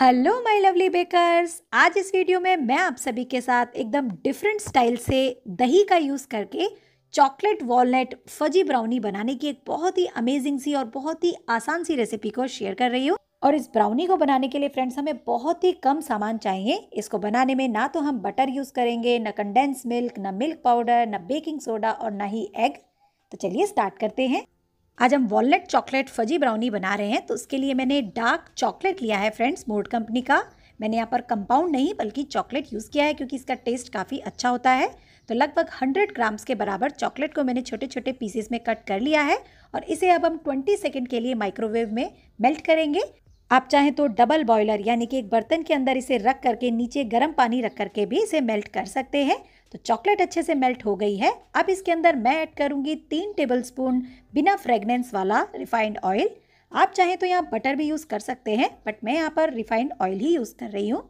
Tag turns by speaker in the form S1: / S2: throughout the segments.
S1: hello my lovely bakers आज इस video में मैं आप सभी के साथ एकदम डिफरेंट स्टाइल से दही का यूज़ करके चॉकलेट वॉलनट फजी ब्राउनी बनाने की एक बहुत ही अमेजिंग सी और बहुत ही आसान सी रेसिपी को शेयर कर रही हूँ और इस ब्राउनी को बनाने के लिए फ्रेंड्स हमें बहुत ही कम सामान चाहिए इसको बनाने में ना तो हम बटर यूज़ करेंगे ना कंडेंस मिल्क ना मिल्क पाउडर ना बेकिंग सोडा और ना ही एग तो चलिए स्टार्ट करते हैं आज हम वॉलेट चॉकलेट फजी ब्राउनी बना रहे हैं तो उसके लिए मैंने डार्क चॉकलेट लिया है फ्रेंड्स मोड कंपनी का मैंने यहाँ पर कंपाउंड नहीं बल्कि चॉकलेट यूज़ किया है क्योंकि इसका टेस्ट काफ़ी अच्छा होता है तो लगभग 100 ग्राम्स के बराबर चॉकलेट को मैंने छोटे छोटे पीसेस में कट कर लिया है और इसे अब हम 20 सेकंड के लिए माइक्रोवेव में मेल्ट करेंगे आप चाहें तो डबल बॉयलर यानी कि एक बर्तन के अंदर इसे रख करके नीचे गर्म पानी रख करके भी इसे मेल्ट कर सकते हैं तो चॉकलेट अच्छे से मेल्ट हो गई है अब इसके अंदर मैं ऐड करूँगी तीन टेबल स्पून बिना फ्रेगनेंस वाला रिफाइंड ऑयल आप चाहें तो यहाँ बटर भी यूज़ कर सकते हैं बट मैं यहाँ पर रिफाइंड ऑयल ही यूज़ कर रही हूँ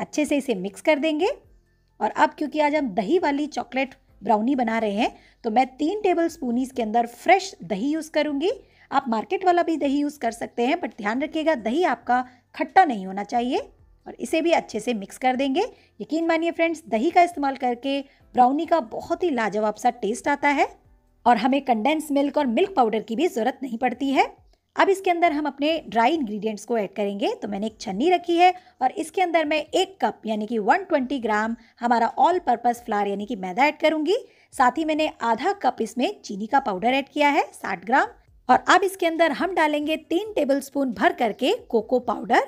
S1: अच्छे से इसे मिक्स कर देंगे और अब क्योंकि आज हम दही वाली चॉकलेट ब्राउनी बना रहे हैं तो मैं तीन टेबल स्पून इसके अंदर फ्रेश दही यूज़ करूँगी आप मार्केट वाला भी दही यूज़ कर सकते हैं बट ध्यान रखिएगा दही आपका खट्टा नहीं होना चाहिए और इसे भी अच्छे से मिक्स कर देंगे यकीन मानिए फ्रेंड्स दही का इस्तेमाल करके ब्राउनी का बहुत ही लाजवाब सा टेस्ट आता है और हमें कंडेंस मिल्क और मिल्क पाउडर की भी ज़रूरत नहीं पड़ती है अब इसके अंदर हम अपने ड्राई इंग्रेडिएंट्स को ऐड करेंगे तो मैंने एक छन्नी रखी है और इसके अंदर मैं एक कप यानी कि 120 ग्राम हमारा ऑल पर्पज़ फ्लार यानी कि मैदा ऐड करूंगी साथ ही मैंने आधा कप इसमें चीनी का पाउडर ऐड किया है 60 ग्राम और अब इसके अंदर हम डालेंगे तीन टेबल स्पून भर करके कोको पाउडर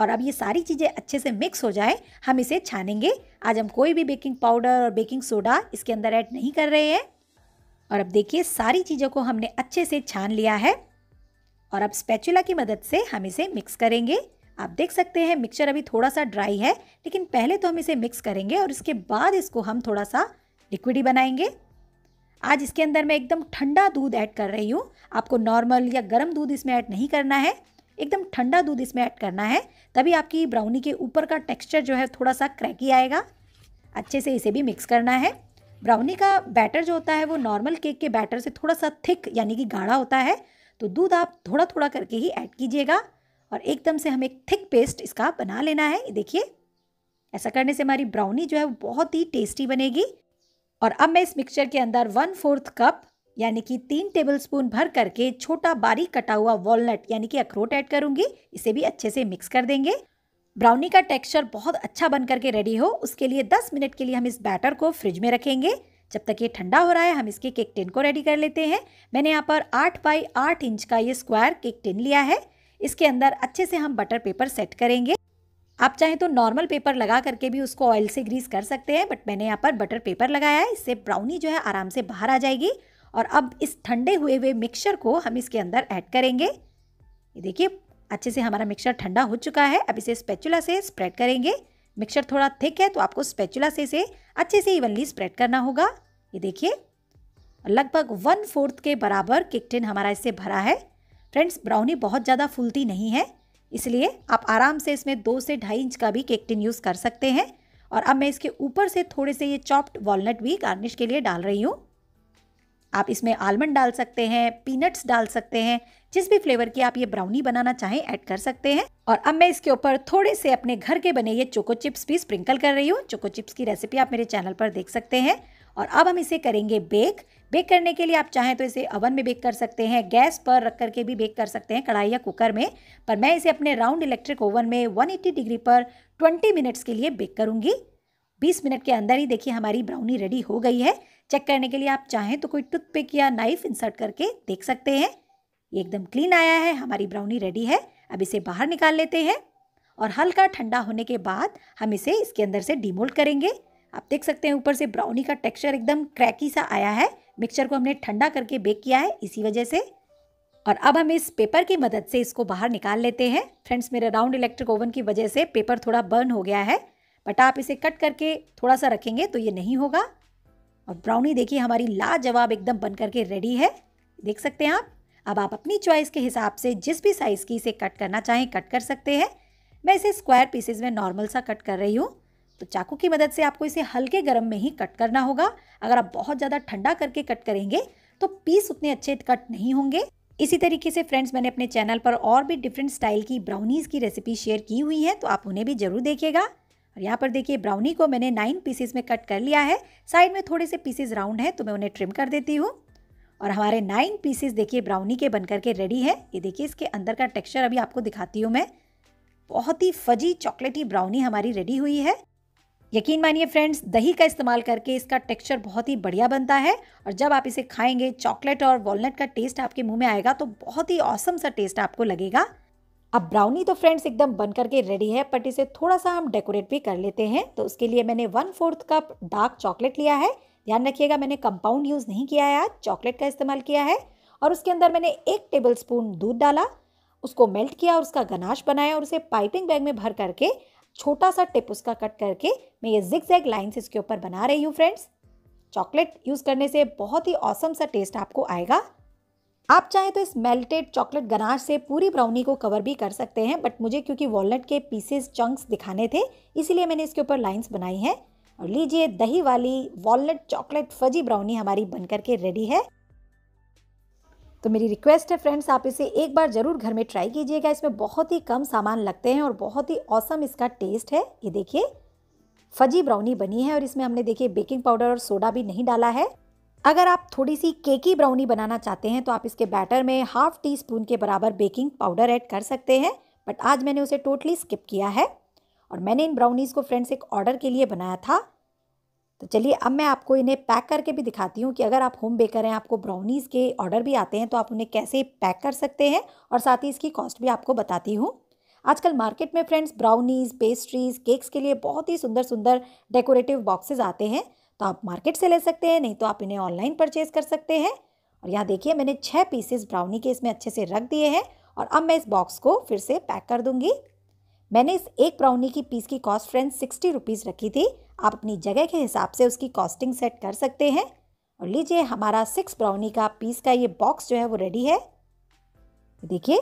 S1: और अब ये सारी चीज़ें अच्छे से मिक्स हो जाए हम इसे छानेंगे आज हम कोई भी बेकिंग पाउडर और बेकिंग सोडा इसके अंदर ऐड नहीं कर रहे हैं और अब देखिए सारी चीज़ों को हमने अच्छे से छान लिया है और अब स्पैचुला की मदद से हम इसे मिक्स करेंगे आप देख सकते हैं मिक्सचर अभी थोड़ा सा ड्राई है लेकिन पहले तो हम इसे मिक्स करेंगे और इसके बाद इसको हम थोड़ा सा लिक्विड ही बनाएंगे आज इसके अंदर मैं एकदम ठंडा दूध ऐड कर रही हूँ आपको नॉर्मल या गर्म दूध इसमें ऐड नहीं करना है एकदम ठंडा दूध इसमें ऐड करना है तभी आपकी ब्राउनी के ऊपर का टेक्स्चर जो है थोड़ा सा क्रैकी आएगा अच्छे से इसे भी मिक्स करना है ब्राउनी का बैटर जो होता है वो नॉर्मल केक के बैटर से थोड़ा सा थिक यानी कि गाढ़ा होता है तो दूध आप थोड़ा थोड़ा करके ही ऐड कीजिएगा और एकदम से हमें एक थिक पेस्ट इसका बना लेना है देखिए ऐसा करने से हमारी ब्राउनी जो है वो बहुत ही टेस्टी बनेगी और अब मैं इस मिक्सचर के अंदर वन फोर्थ कप यानी कि तीन टेबलस्पून भर करके छोटा बारीक कटा हुआ वॉलनट यानी कि अखरोट ऐड करूंगी इसे भी अच्छे से मिक्स कर देंगे ब्राउनी का टेक्सचर बहुत अच्छा बन करके रेडी हो उसके लिए 10 मिनट के लिए हम इस बैटर को फ्रिज में रखेंगे जब तक ये ठंडा हो रहा है हम इसके केक टिन को रेडी कर लेते हैं मैंने यहाँ पर आठ बाई आठ इंच का ये स्क्वायर केक टिन लिया है इसके अंदर अच्छे से हम बटर पेपर सेट करेंगे आप चाहें तो नॉर्मल पेपर लगा करके भी उसको ऑयल से ग्रीस कर सकते हैं बट मैंने यहाँ पर बटर पेपर लगाया है इससे ब्राउनी जो है आराम से बाहर आ जाएगी और अब इस ठंडे हुए हुए मिक्सचर को हम इसके अंदर ऐड करेंगे ये देखिए अच्छे से हमारा मिक्सचर ठंडा हो चुका है अब इसे स्पेचुला से स्प्रेड करेंगे मिक्सचर थोड़ा थिक है तो आपको स्पेचुला से इसे अच्छे से इवनली स्प्रेड करना होगा ये देखिए लगभग वन फोर्थ के बराबर किकटिन हमारा इससे भरा है फ्रेंड्स ब्राउनी बहुत ज़्यादा फूलती नहीं है इसलिए आप आराम से इसमें दो से ढाई इंच का भी केकटिन यूज़ कर सकते हैं और अब मैं इसके ऊपर से थोड़े से ये चॉप्ड वॉलनट भी गार्निश के लिए डाल रही हूँ आप इसमें आलमंड डाल सकते हैं पीनट्स डाल सकते हैं जिस भी फ्लेवर की आप ये ब्राउनी बनाना चाहें ऐड कर सकते हैं और अब मैं इसके ऊपर थोड़े से अपने घर के बने ये चोको चिप्स भी स्प्रिंकल कर रही हूँ चोको चिप्स की रेसिपी आप मेरे चैनल पर देख सकते हैं और अब हम इसे करेंगे बेक बेक करने के लिए आप चाहें तो इसे अवन में बेक कर सकते हैं गैस पर रख करके भी बेक कर सकते हैं कढ़ाई या कुकर में पर मैं इसे अपने राउंड इलेक्ट्रिक ओवन में 180 डिग्री पर 20 मिनट्स के लिए बेक करूँगी 20 मिनट के अंदर ही देखिए हमारी ब्राउनी रेडी हो गई है चेक करने के लिए आप चाहें तो कोई टूथपिक या नाइफ इंसर्ट करके देख सकते हैं ये एकदम क्लीन आया है हमारी ब्राउनी रेडी है अब इसे बाहर निकाल लेते हैं और हल्का ठंडा होने के बाद हम इसे इसके अंदर से डीमोल्ड करेंगे आप देख सकते हैं ऊपर से ब्राउनी का टेक्सचर एकदम क्रैकी सा आया है मिक्सचर को हमने ठंडा करके बेक किया है इसी वजह से और अब हम इस पेपर की मदद से इसको बाहर निकाल लेते हैं फ्रेंड्स मेरे राउंड इलेक्ट्रिक ओवन की वजह से पेपर थोड़ा बर्न हो गया है बट आप इसे कट करके थोड़ा सा रखेंगे तो ये नहीं होगा और ब्राउनी देखिए हमारी लाजवाब एकदम बन करके रेडी है देख सकते हैं आप अब आप अपनी चॉइस के हिसाब से जिस भी साइज़ की इसे कट करना चाहें कट कर सकते हैं मैं इसे स्क्वायर पीसेज में नॉर्मल सा कट कर रही हूँ तो चाकू की मदद से आपको इसे हल्के गर्म में ही कट करना होगा अगर आप बहुत ज़्यादा ठंडा करके कट करेंगे तो पीस उतने अच्छे कट नहीं होंगे इसी तरीके से फ्रेंड्स मैंने अपने चैनल पर और भी डिफरेंट स्टाइल की ब्राउनीज़ की रेसिपी शेयर की हुई है तो आप उन्हें भी ज़रूर देखिएगा और यहाँ पर देखिए ब्राउनी को मैंने नाइन पीसेस में कट कर लिया है साइड में थोड़े से पीसेज राउंड है तो मैं उन्हें ट्रिम कर देती हूँ और हमारे नाइन पीसेस देखिए ब्राउनी के बनकर के रेडी है ये देखिए इसके अंदर का टेक्स्चर अभी आपको दिखाती हूँ मैं बहुत ही फजी चॉकलेटी ब्राउनी हमारी रेडी हुई है यकीन मानिए फ्रेंड्स दही का इस्तेमाल करके इसका टेक्सचर बहुत ही बढ़िया बनता है और जब आप इसे खाएंगे चॉकलेट और वॉलनट का टेस्ट आपके मुंह में आएगा तो बहुत ही औसम सा टेस्ट आपको लगेगा अब ब्राउनी तो फ्रेंड्स एकदम बन करके रेडी है बट इसे थोड़ा सा हम डेकोरेट भी कर लेते हैं तो उसके लिए मैंने one fourth cup dark chocolate लिया है ध्यान रखिएगा मैंने कंपाउंड यूज़ नहीं किया है आज चॉकलेट का इस्तेमाल किया है और उसके अंदर मैंने एक टेबल स्पून दूध डाला उसको मेल्ट किया और उसका गनाश बनाया और उसे पाइपिंग बैग में भर करके छोटा सा टिप उसका कट करके मैं ये जिग जैग लाइन्स इसके ऊपर बना रही हूँ फ्रेंड्स चॉकलेट यूज़ करने से बहुत ही औसम सा टेस्ट आपको आएगा आप चाहें तो इस मेल्टेड चॉकलेट गनाश से पूरी ब्राउनी को कवर भी कर सकते हैं बट मुझे क्योंकि वॉलट के पीसेस चंक्स दिखाने थे इसीलिए मैंने इसके ऊपर लाइन्स बनाई हैं और लीजिए दही वाली वॉलट चॉकलेट फजी ब्राउनी हमारी बनकर के रेडी है तो मेरी रिक्वेस्ट है फ्रेंड्स आप इसे एक बार ज़रूर घर में ट्राई कीजिएगा इसमें बहुत ही कम सामान लगते हैं और बहुत ही औसम इसका टेस्ट है ये देखिए फजी ब्राउनी बनी है और इसमें हमने देखिए बेकिंग पाउडर और सोडा भी नहीं डाला है अगर आप थोड़ी सी केकी ब्राउनी बनाना चाहते हैं तो आप इसके बैटर में हाफ टी स्पून के बराबर बेकिंग पाउडर ऐड कर सकते हैं बट आज मैंने उसे टोटली स्किप किया है और मैंने इन ब्राउनीज़ को फ्रेंड्स एक ऑर्डर के लिए बनाया था तो चलिए अब मैं आपको इन्हें पैक करके भी दिखाती हूँ कि अगर आप होम बेकर हैं आपको ब्राउनीज़ के ऑर्डर भी आते हैं तो आप उन्हें कैसे पैक कर सकते हैं और साथ ही इसकी कॉस्ट भी आपको बताती हूँ आजकल मार्केट में फ्रेंड्स ब्राउनीज़ पेस्ट्रीज़ केक्स के लिए बहुत ही सुंदर सुंदर डेकोरेटिव बॉक्सेज आते हैं तो आप मार्केट से ले सकते हैं नहीं तो आप इन्हें ऑनलाइन परचेज़ कर सकते हैं और यहाँ देखिए मैंने छः पीसेस ब्राउनी के इसमें अच्छे से रख दिए हैं और अब मैं इस बॉक्स को फिर से पैक कर दूँगी मैंने इस एक ब्राउनी की पीस की कॉस्ट फ्रेंड सिक्सटी रुपीज़ रखी थी आप अपनी जगह के हिसाब से उसकी कॉस्टिंग सेट कर सकते हैं और लीजिए हमारा सिक्स ब्राउनी का पीस का ये बॉक्स जो है वो रेडी है देखिए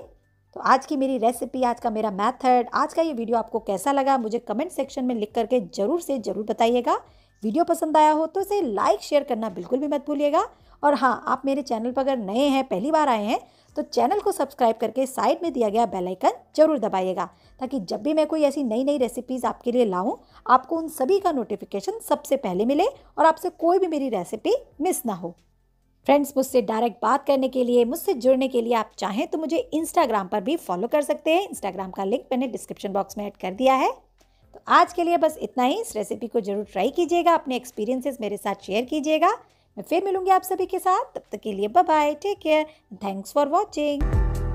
S1: तो आज की मेरी रेसिपी आज का मेरा मेथड आज का ये वीडियो आपको कैसा लगा मुझे कमेंट सेक्शन में लिख करके ज़रूर से ज़रूर बताइएगा वीडियो पसंद आया हो तो इसे लाइक शेयर करना बिल्कुल भी मत भूलिएगा और हाँ आप मेरे चैनल पर अगर नए हैं पहली बार आए हैं तो चैनल को सब्सक्राइब करके साइड में दिया गया बेल आइकन जरूर दबाइएगा ताकि जब भी मैं कोई ऐसी नई नई रेसिपीज़ आपके लिए लाऊं आपको उन सभी का नोटिफिकेशन सबसे पहले मिले और आपसे कोई भी मेरी रेसिपी मिस ना हो फ्रेंड्स मुझसे डायरेक्ट बात करने के लिए मुझसे जुड़ने के लिए आप चाहें तो मुझे इंस्टाग्राम पर भी फॉलो कर सकते हैं इंस्टाग्राम का लिंक मैंने डिस्क्रिप्शन बॉक्स में ऐड कर दिया है तो आज के लिए बस इतना ही इस रेसिपी को जरूर ट्राई कीजिएगा अपने एक्सपीरियंसेस मेरे साथ शेयर कीजिएगा मैं फिर मिलूंगी आप सभी के साथ तब तक के लिए bye take care thanks for watching